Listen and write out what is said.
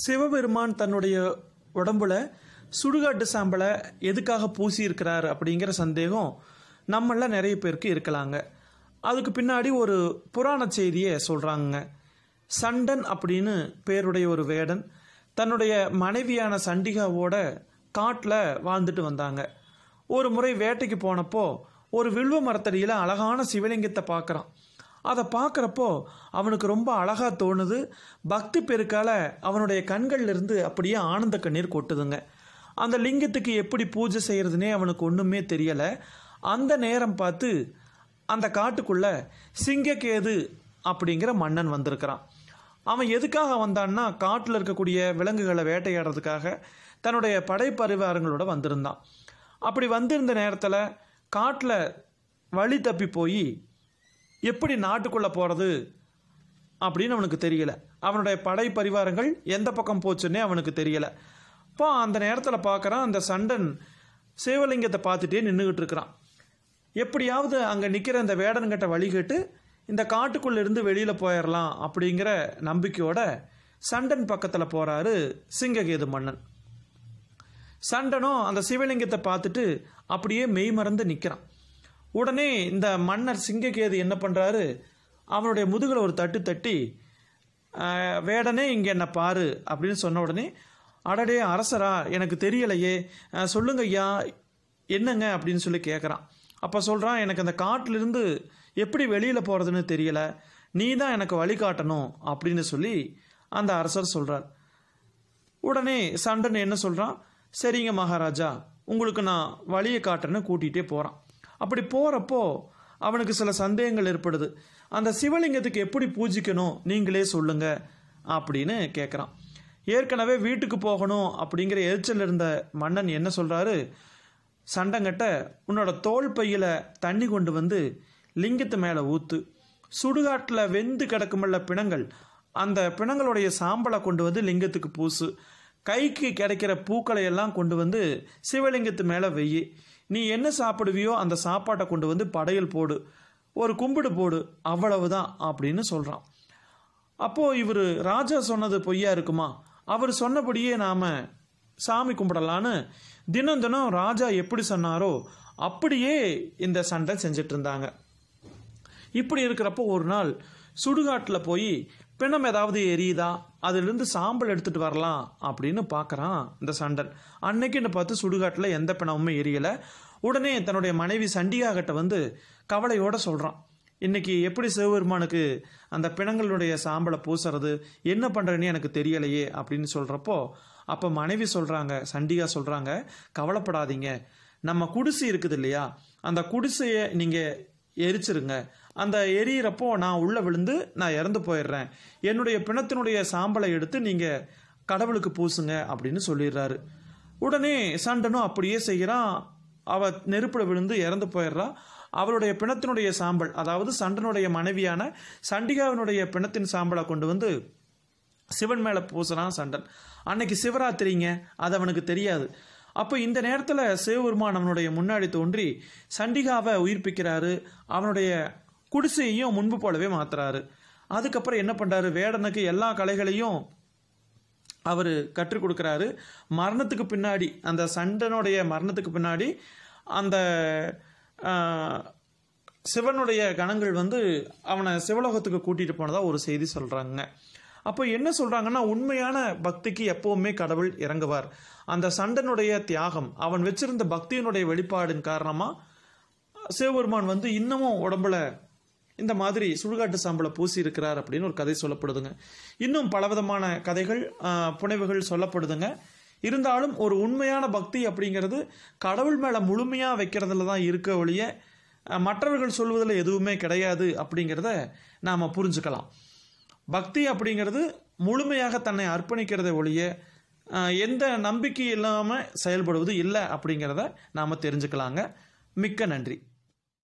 சிவபெருமான் தன்னுடைய உடம்புல சுடுகாட்டு சாம்பலை எதுக்காக பூசி இருக்கிறார் அப்படிங்கிற சந்தேகம் நம்மள நிறைய பேருக்கு இருக்கலாங்க அதுக்கு பின்னாடி ஒரு புராண செய்தியை சொல்கிறாங்க சண்டன் அப்படின்னு பேருடைய ஒரு வேடன் தன்னுடைய மனைவியான சண்டிகாவோட காட்டில் வாழ்ந்துட்டு வந்தாங்க ஒரு முறை வேட்டைக்கு போனப்போ ஒரு வில்வ மரத்தடியில் அழகான சிவலிங்கத்தை பார்க்குறான் அதை பார்க்குறப்போ அவனுக்கு ரொம்ப அழகாக தோணுது பக்தி பெருக்கால் அவனுடைய கண்கள்லேருந்து அப்படியே ஆனந்த கண்ணீர் கொட்டுதுங்க அந்த லிங்கத்துக்கு எப்படி பூஜை செய்கிறதுனே அவனுக்கு ஒன்றுமே தெரியலை அந்த நேரம் பார்த்து அந்த காட்டுக்குள்ளே சிங்கக்கேது அப்படிங்கிற மன்னன் வந்திருக்கிறான் அவன் எதுக்காக வந்தான்னா காட்டில் இருக்கக்கூடிய விலங்குகளை வேட்டையாடுறதுக்காக தன்னுடைய படைப்பரிவாரங்களோடு வந்திருந்தான் அப்படி வந்திருந்த நேரத்தில் காட்டில் வழி தப்பி போய் எப்படி நாட்டுக்குள்ளே போகிறது அப்படின்னு அவனுக்கு தெரியல அவனுடைய படை பரிவாரங்கள் எந்த பக்கம் போச்சுன்னே அவனுக்கு தெரியல இப்போ அந்த நேரத்தில் பார்க்குறான் அந்த சண்டன் சிவலிங்கத்தை பார்த்துட்டே நின்றுக்கிட்டு இருக்கிறான் எப்படியாவது அங்கே நிற்கிற அந்த வேடன்கிட்ட வழிகிட்டு இந்த காட்டுக்குள்ளேருந்து வெளியில் போயிடலாம் அப்படிங்கிற நம்பிக்கையோட சண்டன் பக்கத்தில் போகிறாரு சிங்ககேது மன்னன் சண்டனும் அந்த சிவலிங்கத்தை பார்த்துட்டு அப்படியே மெய் மறந்து நிற்கிறான் உடனே இந்த மன்னர் சிங்ககேது என்ன பண்ணுறாரு அவனுடைய முதுகில் ஒரு தட்டு தட்டி வேடனே இங்கே என்ன பாரு அப்படின்னு சொன்ன உடனே அடடே அரசரா எனக்கு தெரியலையே சொல்லுங்க ஐயா என்னங்க அப்படின்னு சொல்லி கேட்குறான் அப்போ சொல்கிறான் எனக்கு அந்த காட்டிலிருந்து எப்படி வெளியில் போகிறதுன்னு தெரியல நீ தான் எனக்கு காட்டணும் அப்படின்னு சொல்லி அந்த அரசர் சொல்கிறார் உடனே சண்டன் என்ன சொல்கிறான் சரிங்க மகாராஜா உங்களுக்கு நான் வழியை காட்டுறேன்னு கூட்டிகிட்டே போகிறான் அப்படி போகிறப்போ அவனுக்கு சில சந்தேகங்கள் ஏற்படுது அந்த சிவலிங்கத்துக்கு எப்படி பூஜிக்கணும் நீங்களே சொல்லுங்க அப்படின்னு கேட்குறான் ஏற்கனவே வீட்டுக்கு போகணும் அப்படிங்கிற எரிச்சல் இருந்த மன்னன் என்ன சொல்கிறாரு சண்டங்கட்ட உன்னோட தோல் பையில் தண்ணி கொண்டு வந்து லிங்கத்து மேலே ஊற்று சுடுகாட்டில் வெந்து கிடக்குமல்ல பிணங்கள் அந்த பிணங்களுடைய சாம்பலை கொண்டு வந்து லிங்கத்துக்கு பூசு கைக்கு கிடைக்கிற பூக்களை எல்லாம் கொண்டு வந்து சிவலிங்கத்து மேலே வெய்யி நீ என்ன சாப்பிடுவியோ அந்த சாப்பாட்டை கொண்டு வந்து படையல் போடு ஒரு கும்பிடு போடு அவ்வளவுதான் அப்படின்னு சொல்கிறான் அப்போது இவர் ராஜா சொன்னது பொய்யா இருக்குமா அவர் சொன்னபடியே நாம் சாமி கும்பிடலான்னு தினம் தினம் ராஜா எப்படி சொன்னாரோ அப்படியே இந்த சண்டை செஞ்சிட்டு இருந்தாங்க இப்படி இருக்கிறப்போ ஒரு நாள் சுடுகாட்டில் போய் பிணம் ஏதாவது எரியுதா அதுலேருந்து சாம்பல் எடுத்துகிட்டு வரலாம் அப்படின்னு பார்க்குறான் இந்த சண்டல் என்ன பார்த்து சுடுகாட்டில் எந்த பிணமுமே எரியலை உடனே தன்னுடைய மனைவி சண்டிகாகிட்ட வந்து கவலையோடு சொல்கிறான் இன்னைக்கு எப்படி சிவபெருமானுக்கு அந்த பிணங்களுடைய சாம்பலை பூசுறது என்ன பண்ணுறேன்னு எனக்கு தெரியலையே அப்படின்னு சொல்கிறப்போ அப்போ மனைவி சொல்கிறாங்க சண்டிகா சொல்கிறாங்க கவலைப்படாதீங்க நம்ம குடிசை இருக்குது இல்லையா அந்த குடிசையை நீங்கள் எரிச்சிருங்க அந்த எரியிறப்போ நான் உள்ளே விழுந்து நான் இறந்து போயிடுறேன் என்னுடைய பிணத்தினுடைய சாம்பலை எடுத்து நீங்கள் கடவுளுக்கு பூசுங்க அப்படின்னு சொல்லிடுறாரு உடனே சண்டனும் அப்படியே செய்கிறான் அவ நெருப்பில் விழுந்து இறந்து போயிடுறா அவளுடைய பிணத்தினுடைய சாம்பல் அதாவது சண்டனுடைய மனைவியான சண்டிகாவினுடைய பிணத்தின் சாம்பலை கொண்டு வந்து சிவன் மேலே பூசுறான் சண்டன் அன்னைக்கு சிவராத்திரிங்க அது அவனுக்கு தெரியாது அப்போ இந்த நேரத்தில் சிவபெருமான் அவனுடைய முன்னாடி தோன்றி சண்டிகாவை உயிர்ப்பிக்கிறாரு அவனுடைய குடிசையையும் முன்பு போலவே மாத்துறாரு அதுக்கப்புறம் என்ன பண்ணுறாரு வேடனுக்கு எல்லா கலைகளையும் அவர் கற்றுக் கொடுக்குறாரு மரணத்துக்கு பின்னாடி அந்த சண்டனுடைய மரணத்துக்கு பின்னாடி அந்த சிவனுடைய கணங்கள் வந்து அவனை சிவலோகத்துக்கு கூட்டிகிட்டு போனதாக ஒரு செய்தி சொல்கிறாங்க அப்போ என்ன சொல்கிறாங்கன்னா உண்மையான பக்திக்கு எப்போவுமே கடவுள் இறங்குவார் அந்த சண்டனுடைய தியாகம் அவன் வச்சிருந்த பக்தியினுடைய வெளிப்பாடின் காரணமாக சிவபெருமான் வந்து இன்னமும் உடம்புல இந்த மாதிரி சுடுகாட்டு சாம்பலை பூசி இருக்கிறார் அப்படின்னு ஒரு கதை சொல்லப்படுதுங்க இன்னும் பலவிதமான கதைகள் புனைவுகள் சொல்லப்படுதுங்க இருந்தாலும் ஒரு உண்மையான பக்தி அப்படிங்கிறது கடவுள் மேலே முழுமையாக வைக்கிறதுல தான் இருக்க ஒழிய மற்றவர்கள் சொல்வதில் எதுவுமே கிடையாது அப்படிங்கிறத நாம் புரிஞ்சுக்கலாம் பக்தி அப்படிங்கிறது முழுமையாக தன்னை அர்ப்பணிக்கிறத ஒழிய எந்த நம்பிக்கை இல்லாமல் செயல்படுவது இல்லை அப்படிங்கிறத நாம் தெரிஞ்சுக்கலாங்க மிக்க நன்றி